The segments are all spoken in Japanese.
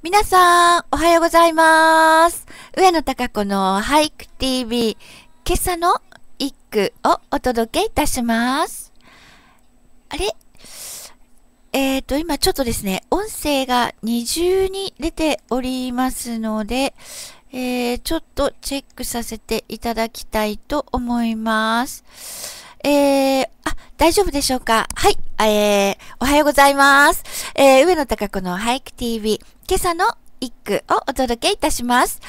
皆さん、おはようございます。上野隆子の俳句 TV、今朝の一句をお届けいたします。あれえっ、ー、と、今ちょっとですね、音声が二重に出ておりますので、えー、ちょっとチェックさせていただきたいと思います。えー、あ、大丈夫でしょうかはい、えー、おはようございます。えー、上野隆子の俳句 TV、今朝の一句をお届けいたします。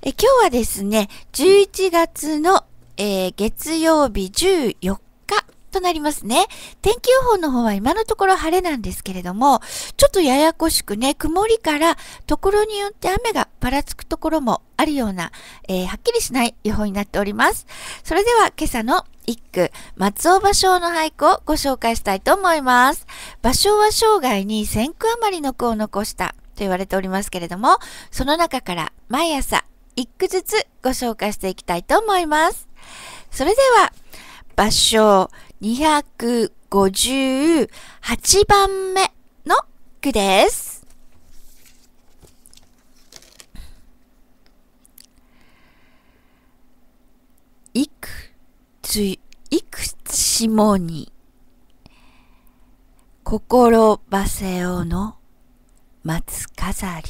え今日はですね、11月の、えー、月曜日14日となりますね。天気予報の方は今のところ晴れなんですけれども、ちょっとややこしくね、曇りからところによって雨がぱらつくところもあるような、えー、はっきりしない予報になっております。それでは今朝の一句、松尾芭蕉の俳句をご紹介したいと思います。芭蕉は生涯に1000句余りの句を残した。と言われておりますけれども、その中から毎朝一句ずつご紹介していきたいと思います。それでは、場所258番目の句です。いくつ、いくしもに、心ばせおの、松飾り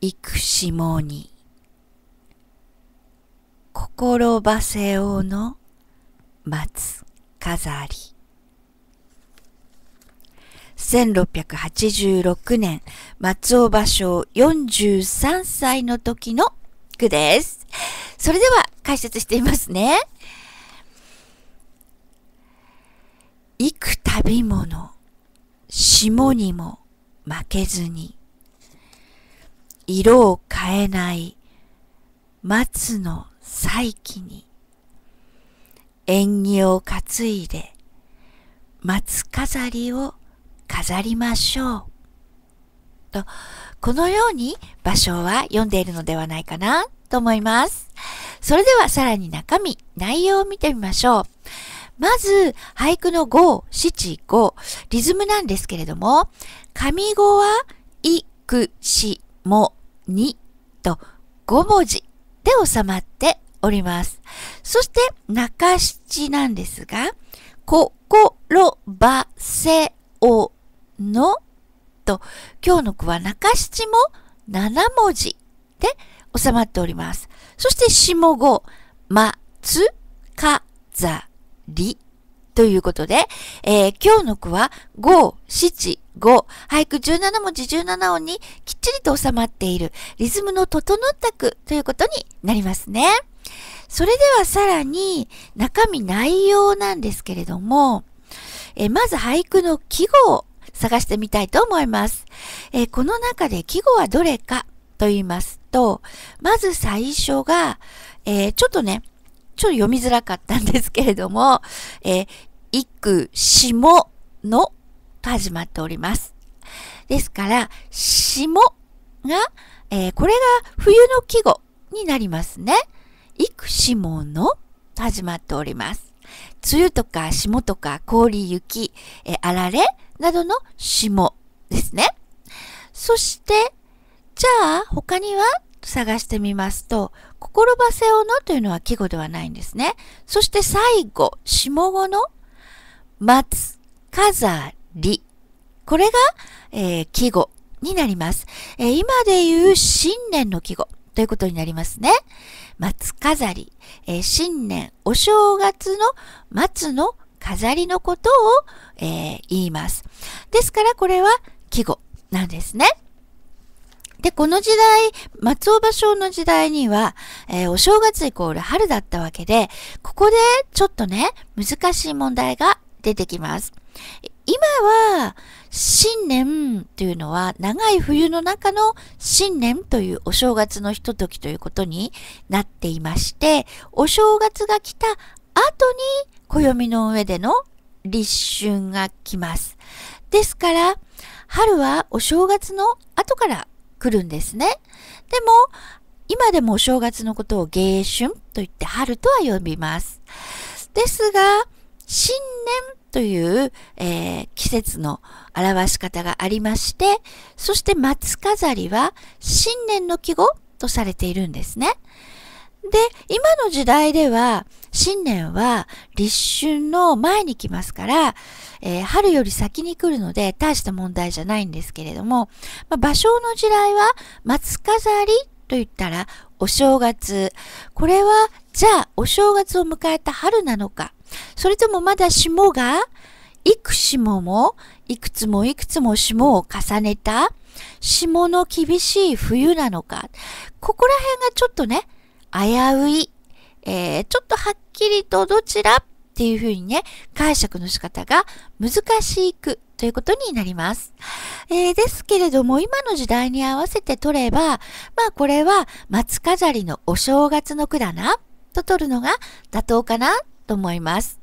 幾しもに心ばせおの松飾り1686年松尾芭蕉43歳の時の句です。それでは解説してみますね。幾度もの霜にも負けずに色を変えない松の再起に縁起を担いで松飾りを飾りましょう。と、このように場所は読んでいるのではないかなと思います。それではさらに中身、内容を見てみましょう。まず、俳句の五、七、五、リズムなんですけれども、上五は、いくしもにと五文字で収まっております。そして、中七なんですが、こころばせおのと、今日の句は中七も七文字で収まっております。そして、下五、まつかざりということで、えー、今日の句は5、7、5、俳句17文字17音にきっちりと収まっているリズムの整った句ということになりますね。それではさらに中身内容なんですけれども、えー、まず俳句の季語を探してみたいと思います。えー、この中で季語はどれかと言いますと、まず最初が、えちょっとね、ちょっと読みづらかったんですけれども、えー、いくしものと始まっております。ですから、しもが、えー、これが冬の季語になりますね。いくしものと始まっております。梅雨とか霜とか氷雪、えー、あられなどの霜ですね。そして、じゃあ他には探してみますと、心ばせおのというのは季語ではないんですね。そして最後、下語の松飾り。これが、えー、季語になります、えー、今で言う新年の季語ということになりますね。松飾り、えー、新年、お正月の松の飾りのことを、え言います。ですからこれは季語なんですね。で、この時代、松尾芭蕉の時代には、えー、お正月イコール春だったわけで、ここでちょっとね、難しい問題が出てきます。今は、新年というのは、長い冬の中の新年というお正月のひとときということになっていまして、お正月が来た後に、暦の上での立春が来ます。ですから、春はお正月の後から来るんですね。でも、今でもお正月のことを迎春と言って春とは呼びます。ですが、新年という、えー、季節の表し方がありまして、そして松飾りは新年の季語とされているんですね。で、今の時代では、新年は立春の前に来ますから、えー、春より先に来るので大した問題じゃないんですけれども、まあ、芭の時代は松飾りと言ったらお正月。これは、じゃあお正月を迎えた春なのか、それともまだ霜が、いく霜も、いくつもいくつも霜を重ねた、霜の厳しい冬なのか、ここら辺がちょっとね、危うい、えー、ちょっとはっきりとどちらっていうふうにね、解釈の仕方が難しくということになります。えー、ですけれども、今の時代に合わせて取れば、まあこれは松飾りのお正月の句だな、と取るのが妥当かなと思います。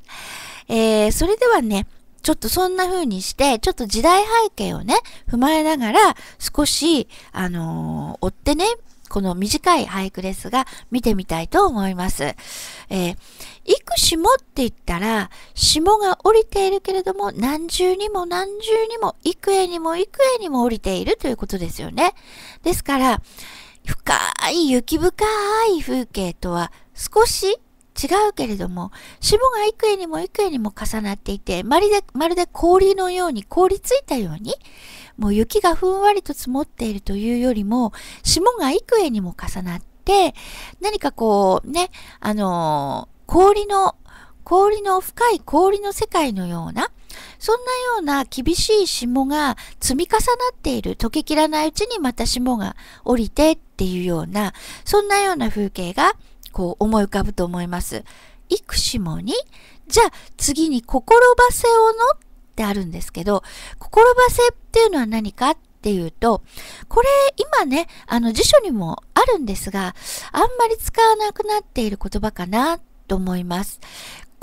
えー、それではね、ちょっとそんな風にして、ちょっと時代背景をね、踏まえながら、少し、あのー、追ってね、この短い俳句ですが、見てみたいと思います。えー、し霜って言ったら、霜が降りているけれども、何重にも何重にも、幾重にも幾重にも降りているということですよね。ですから、深い雪深い風景とは少し違うけれども、霜が幾重にも幾重にも重なっていて、まるで、まるで氷のように、凍りついたように、もう雪がふんわりと積もっているというよりも、霜が幾重にも重なって、何かこう、ね、あのー、氷の、氷の深い氷の世界のような、そんなような厳しい霜が積み重なっている、溶けきらないうちにまた霜が降りてっていうような、そんなような風景がこう思い浮かぶと思います。幾しもに、じゃあ次に心ばせをのってあるんですけど、心ばせっていうのは何かっていうと、これ今ね、あの辞書にもあるんですが、あんまり使わなくなっている言葉かなと思います。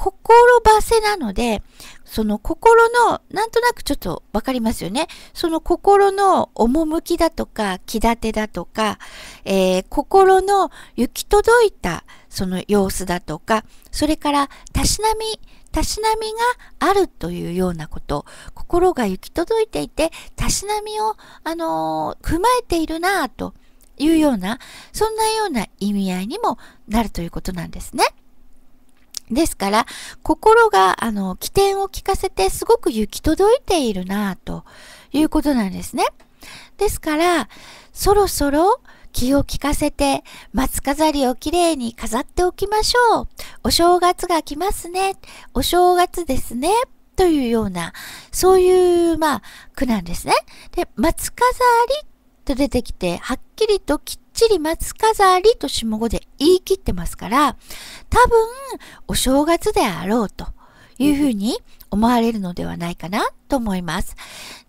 心ばせなので、その心の、なんとなくちょっとわかりますよね。その心の趣だとか、気立てだとか、えー、心の行き届いたその様子だとか、それから、たしなみ、たしなみがあるというようなこと、心が行き届いていて、たしなみを、あのー、踏まえているなぁというような、そんなような意味合いにもなるということなんですね。ですから、心が、あの、起点を聞かせて、すごく行き届いているなということなんですね。ですから、そろそろ気を利かせて、松飾りをきれいに飾っておきましょう。お正月が来ますね。お正月ですね。というような、そういう、まあ、句なんですね。で、松飾りと出てきて、はっきりと切ちり松飾りと下語で言い切ってますから、多分お正月であろうというふうに思われるのではないかなと思います。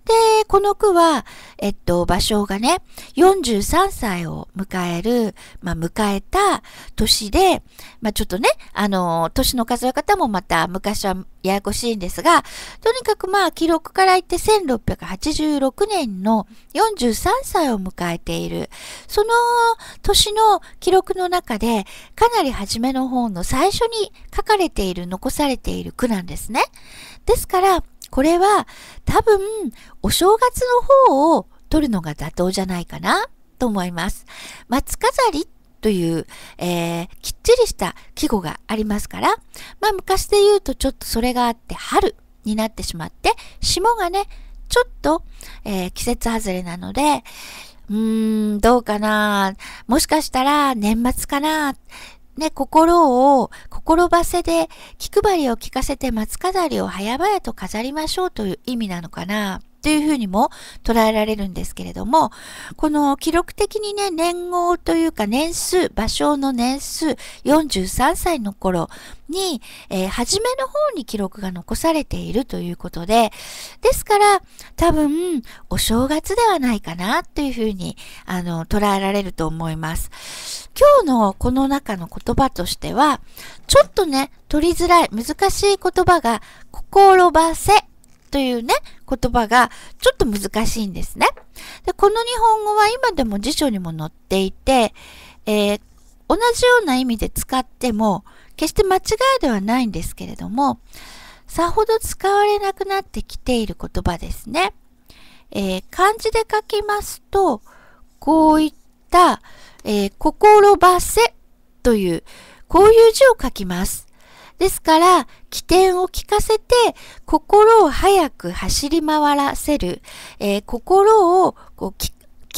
で、この句は、えっと、芭蕉がね、43歳を迎える、まあ、迎えた年で、まあ、ちょっとね、あの、年の数え方もまた昔はややこしいんですが、とにかくまあ、記録から言って1686年の43歳を迎えている。その年の記録の中で、かなり初めの方の最初に書かれている、残されている句なんですね。ですから、これは多分お正月の方を取るのが妥当じゃないかなと思います。松飾りという、えー、きっちりした季語がありますから、まあ昔で言うとちょっとそれがあって春になってしまって、霜がね、ちょっと、えー、季節外れなので、うーん、どうかなもしかしたら年末かなね、心を、心ばせで、気配りを聞かせて松飾りを早々と飾りましょうという意味なのかな。というふうにも捉えられるんですけれども、この記録的にね、年号というか年数、場所の年数、43歳の頃に、えー、初めの方に記録が残されているということで、ですから多分お正月ではないかなというふうに、あの、捉えられると思います。今日のこの中の言葉としては、ちょっとね、取りづらい難しい言葉が、心ばせというね、言葉がちょっと難しいんですね。でこの日本語は今でも辞書にも載っていて、えー、同じような意味で使っても決して間違いではないんですけれどもさほど使われなくなってきている言葉ですね。えー、漢字で書きますとこういった、えー、心ばせというこういう字を書きます。ですから、起点を聞かせて、心を早く走り回らせる、えー、心をこう気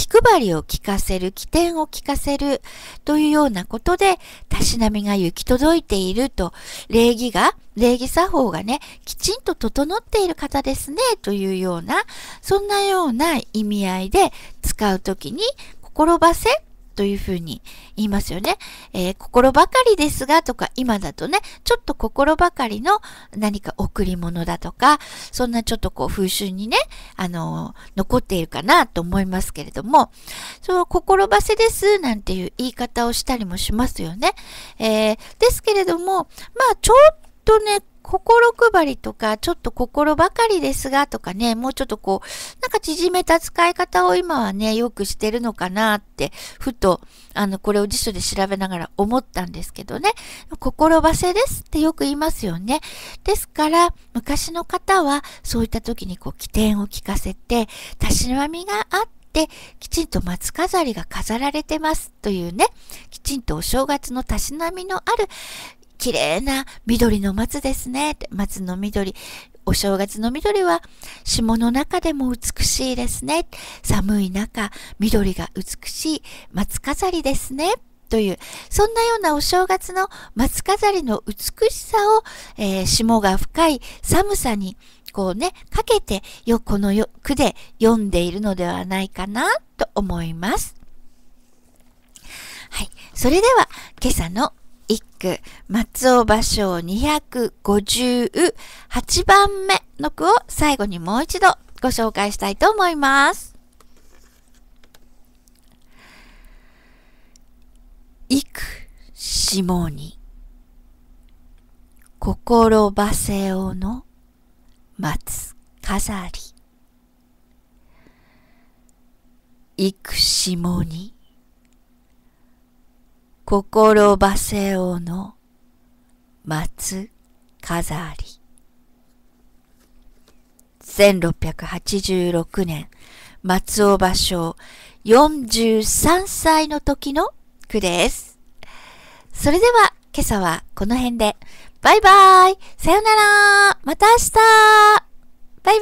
配りを聞かせる、起点を聞かせるというようなことで、たしなみが行き届いていると、礼儀が、礼儀作法がね、きちんと整っている方ですね、というような、そんなような意味合いで使うときに、心ばせというふうに言いますよね。えー、心ばかりですがとか、今だとね、ちょっと心ばかりの何か贈り物だとか、そんなちょっとこう風習にね、あのー、残っているかなと思いますけれども、その心ばせですなんていう言い方をしたりもしますよね。えー、ですけれども、まあちょっとね、心配りとか、ちょっと心ばかりですがとかね、もうちょっとこう、なんか縮めた使い方を今はね、よくしてるのかなって、ふと、あの、これを辞書で調べながら思ったんですけどね、心ばせですってよく言いますよね。ですから、昔の方はそういった時にこう、起点を聞かせて、たしなみがあって、きちんと松飾りが飾られてますというね、きちんとお正月のたしなみのある綺麗な緑の松ですね。松の緑。お正月の緑は霜の中でも美しいですね。寒い中、緑が美しい松飾りですね。という、そんなようなお正月の松飾りの美しさを、えー、霜が深い寒さに、こうね、かけて、よ、このよ句で読んでいるのではないかな、と思います。はい。それでは、今朝の一句、松尾芭蕉258番目の句を最後にもう一度ご紹介したいと思います。幾下に心ばせおの松飾り幾下に心ばせおの松飾り。1686年、松尾芭蕉43歳の時の句です。それでは今朝はこの辺で、バイバイさよならまた明日バイバイ